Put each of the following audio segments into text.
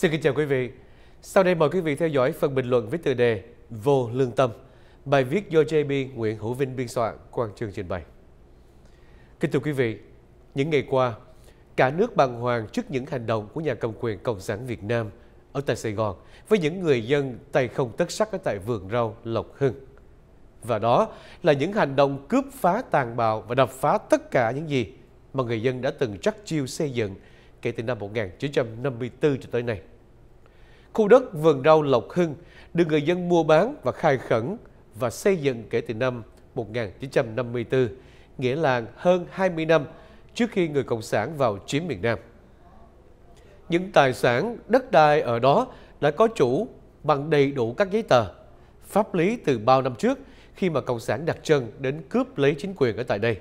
Xin kính chào quý vị. Sau đây mời quý vị theo dõi phần bình luận với tựa đề Vô lương tâm. Bài viết do JB Nguyễn Hữu Vinh biên soạn, Quang Trường trình bày. Kính thưa quý vị, những ngày qua, cả nước bàng hoàng trước những hành động của nhà cầm quyền Cộng sản Việt Nam ở tại Sài Gòn với những người dân tay không tất sắc ở tại vườn rau Lộc Hưng. Và đó là những hành động cướp phá tàn bạo và đập phá tất cả những gì mà người dân đã từng trắc chiêu xây dựng kể từ năm 1954 cho tới nay. Khu đất vườn rau Lộc Hưng được người dân mua bán và khai khẩn và xây dựng kể từ năm 1954, nghĩa là hơn 20 năm trước khi người Cộng sản vào chiếm miền Nam. Những tài sản đất đai ở đó đã có chủ bằng đầy đủ các giấy tờ, pháp lý từ bao năm trước khi mà Cộng sản đặt chân đến cướp lấy chính quyền ở tại đây.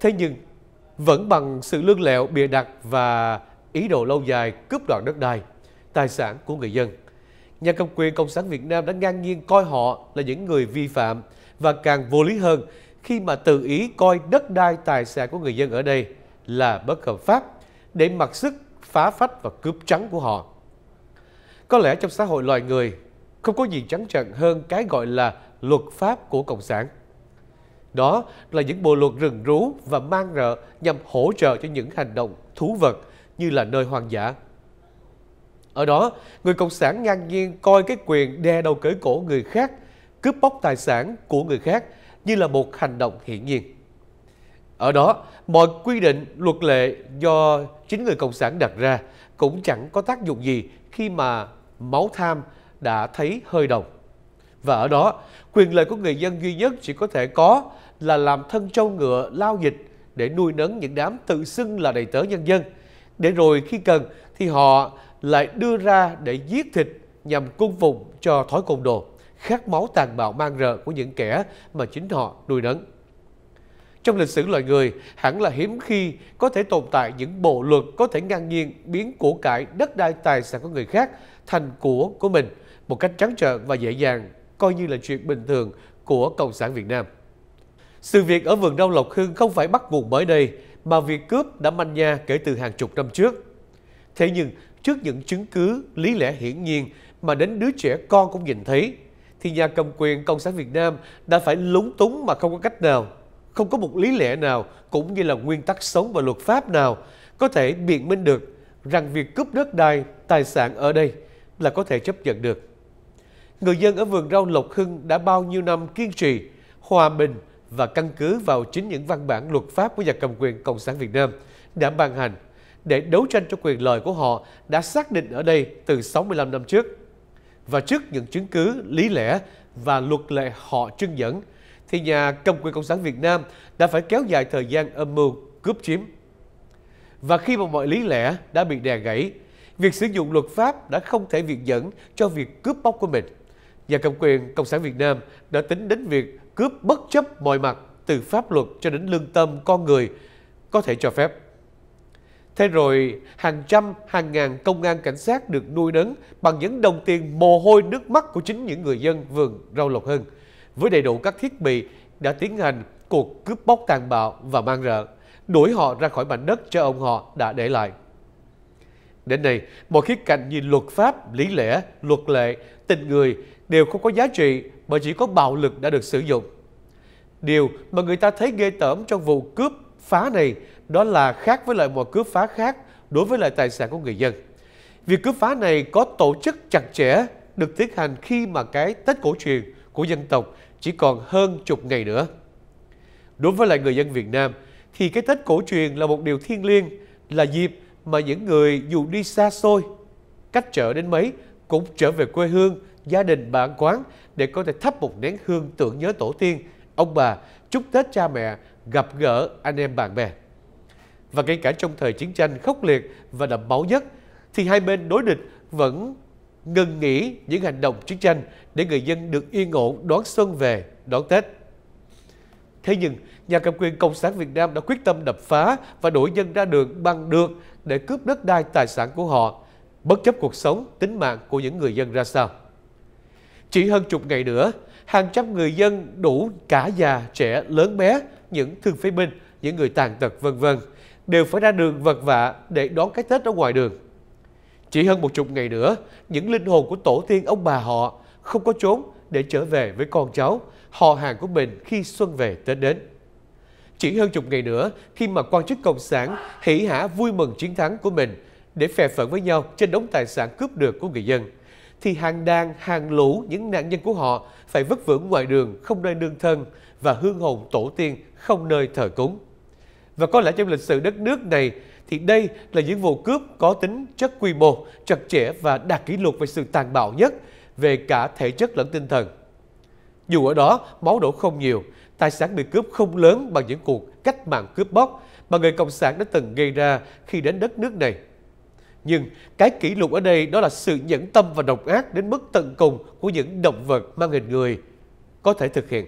Thế nhưng vẫn bằng sự lương lẹo bịa đặt và ý đồ lâu dài cướp đoạt đất đai, tài sản của người dân. Nhà cầm quyền Cộng sản Việt Nam đã ngang nhiên coi họ là những người vi phạm và càng vô lý hơn khi mà tự ý coi đất đai tài sản của người dân ở đây là bất hợp pháp để mặc sức phá phách và cướp trắng của họ. Có lẽ trong xã hội loài người không có gì trắng trợn hơn cái gọi là luật pháp của Cộng sản. Đó là những bộ luật rừng rú và mang rợ nhằm hỗ trợ cho những hành động thú vật như là nơi hoang dã. Ở đó, người Cộng sản ngang nhiên coi cái quyền đe đầu cởi cổ người khác, cướp bóc tài sản của người khác như là một hành động hiển nhiên. Ở đó, mọi quy định, luật lệ do chính người Cộng sản đặt ra cũng chẳng có tác dụng gì khi mà máu tham đã thấy hơi đồng. Và ở đó, quyền lợi của người dân duy nhất chỉ có thể có là làm thân trâu ngựa lao dịch để nuôi nấng những đám tự xưng là đầy tớ nhân dân. Để rồi khi cần thì họ lại đưa ra để giết thịt nhằm cung phụng cho thói côn đồ, khát máu tàn bạo mang rợ của những kẻ mà chính họ nuôi nấng. Trong lịch sử loài người, hẳn là hiếm khi có thể tồn tại những bộ luật có thể ngang nhiên biến của cải đất đai tài sản của người khác thành của của mình một cách trắng trợn và dễ dàng coi như là chuyện bình thường của Cộng sản Việt Nam. Sự việc ở vườn rau Lộc Hưng không phải bắt nguồn mới đây, mà việc cướp đã manh nha kể từ hàng chục năm trước. Thế nhưng, trước những chứng cứ lý lẽ hiển nhiên mà đến đứa trẻ con cũng nhìn thấy, thì nhà cầm quyền Cộng sản Việt Nam đã phải lúng túng mà không có cách nào, không có một lý lẽ nào cũng như là nguyên tắc sống và luật pháp nào có thể biện minh được rằng việc cướp đất đai, tài sản ở đây là có thể chấp nhận được người dân ở vườn rau Lộc Hưng đã bao nhiêu năm kiên trì, hòa bình và căn cứ vào chính những văn bản luật pháp của nhà cầm quyền Cộng sản Việt Nam đã ban hành để đấu tranh cho quyền lợi của họ đã xác định ở đây từ 65 năm trước. Và trước những chứng cứ, lý lẽ và luật lệ họ trưng dẫn, thì nhà cầm quyền Cộng sản Việt Nam đã phải kéo dài thời gian âm mưu cướp chiếm. Và khi mà mọi lý lẽ đã bị đè gãy, việc sử dụng luật pháp đã không thể viện dẫn cho việc cướp bóc của mình và cầm quyền Cộng sản Việt Nam đã tính đến việc cướp bất chấp mọi mặt từ pháp luật cho đến lương tâm con người có thể cho phép. Thế rồi, hàng trăm, hàng ngàn công an cảnh sát được nuôi nấng bằng những đồng tiền mồ hôi nước mắt của chính những người dân vườn rau lộc hưng. Với đầy đủ các thiết bị đã tiến hành cuộc cướp bóc tàn bạo và mang rợ, đuổi họ ra khỏi mảnh đất cho ông họ đã để lại. Đến đây, mọi khía cạnh như luật pháp, lý lẽ, luật lệ, tình người đều không có giá trị bởi chỉ có bạo lực đã được sử dụng. Điều mà người ta thấy ghê tởm trong vụ cướp phá này đó là khác với loại mọi cướp phá khác đối với lại tài sản của người dân. Việc cướp phá này có tổ chức chặt chẽ được tiến hành khi mà cái Tết cổ truyền của dân tộc chỉ còn hơn chục ngày nữa. Đối với lại người dân Việt Nam thì cái Tết cổ truyền là một điều thiêng liêng, là dịp mà những người dù đi xa xôi, cách chợ đến mấy cũng trở về quê hương, gia đình bạn quán để có thể thắp một nén hương tưởng nhớ tổ tiên, ông bà, chúc Tết cha mẹ, gặp gỡ anh em bạn bè. Và ngay cả trong thời chiến tranh khốc liệt và đậm máu nhất, thì hai bên đối địch vẫn ngừng nghỉ những hành động chiến tranh để người dân được yên ổn đón xuân về, đón Tết. Thế nhưng, nhà cầm quyền Cộng sản Việt Nam đã quyết tâm đập phá và đuổi dân ra đường bằng được để cướp đất đai tài sản của họ, bất chấp cuộc sống, tính mạng của những người dân ra sao. Chỉ hơn chục ngày nữa, hàng trăm người dân đủ cả già, trẻ, lớn bé, những thương phế binh, những người tàn tật vân vân đều phải ra đường vật vạ để đón cái Tết ở ngoài đường. Chỉ hơn một chục ngày nữa, những linh hồn của tổ tiên ông bà họ không có trốn để trở về với con cháu, họ hàng của mình khi xuân về Tết đến chỉ hơn chục ngày nữa khi mà quan chức Cộng sản hỉ hả vui mừng chiến thắng của mình để phè phẫn với nhau trên đống tài sản cướp được của người dân. Thì hàng đàn, hàng lũ những nạn nhân của họ phải vất vưởng ngoài đường không nơi nương thân và hương hồn tổ tiên không nơi thờ cúng. Và có lẽ trong lịch sử đất nước này thì đây là những vụ cướp có tính chất quy mô, chặt chẽ và đạt kỷ lục về sự tàn bạo nhất về cả thể chất lẫn tinh thần. Dù ở đó máu đổ không nhiều, tài sản bị cướp không lớn bằng những cuộc cách mạng cướp bóc mà người Cộng sản đã từng gây ra khi đến đất nước này. Nhưng cái kỷ lục ở đây đó là sự nhẫn tâm và độc ác đến mức tận cùng của những động vật mang hình người có thể thực hiện.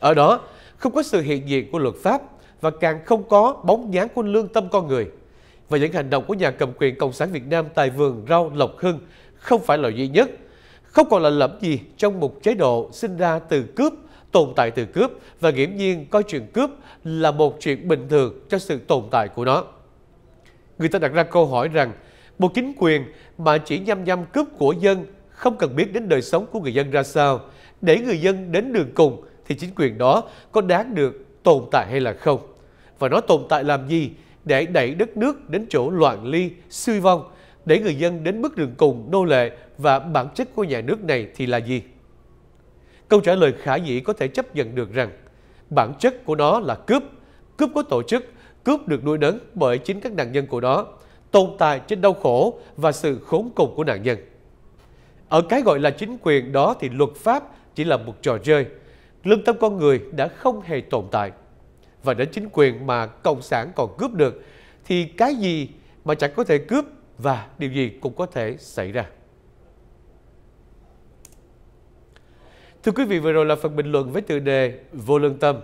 Ở đó, không có sự hiện diện của luật pháp và càng không có bóng dáng của lương tâm con người. Và những hành động của nhà cầm quyền Cộng sản Việt Nam tại vườn rau Lộc Hưng không phải là duy nhất, không còn là lẫm gì trong một chế độ sinh ra từ cướp tồn tại từ cướp và nghiễm nhiên coi chuyện cướp là một chuyện bình thường cho sự tồn tại của nó. Người ta đặt ra câu hỏi rằng một chính quyền mà chỉ nhăm nhăm cướp của dân không cần biết đến đời sống của người dân ra sao, để người dân đến đường cùng thì chính quyền đó có đáng được tồn tại hay là không? Và nó tồn tại làm gì để đẩy đất nước đến chỗ loạn ly, suy vong, để người dân đến bước đường cùng nô lệ và bản chất của nhà nước này thì là gì? Câu trả lời khả dĩ có thể chấp nhận được rằng bản chất của nó là cướp, cướp có tổ chức, cướp được nuôi nấng bởi chính các nạn nhân của nó, tồn tại trên đau khổ và sự khốn cùng của nạn nhân. Ở cái gọi là chính quyền đó thì luật pháp chỉ là một trò chơi. Lương tâm con người đã không hề tồn tại. Và đến chính quyền mà Cộng sản còn cướp được thì cái gì mà chẳng có thể cướp và điều gì cũng có thể xảy ra. Thưa quý vị, vừa rồi là phần bình luận với tựa đề Vô lương tâm,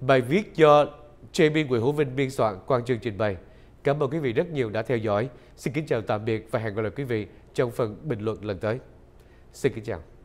bài viết do JB Nguyễn Hữu Vinh biên soạn Quang Chương trình bày. Cảm ơn quý vị rất nhiều đã theo dõi. Xin kính chào tạm biệt và hẹn gặp lại quý vị trong phần bình luận lần tới. Xin kính chào.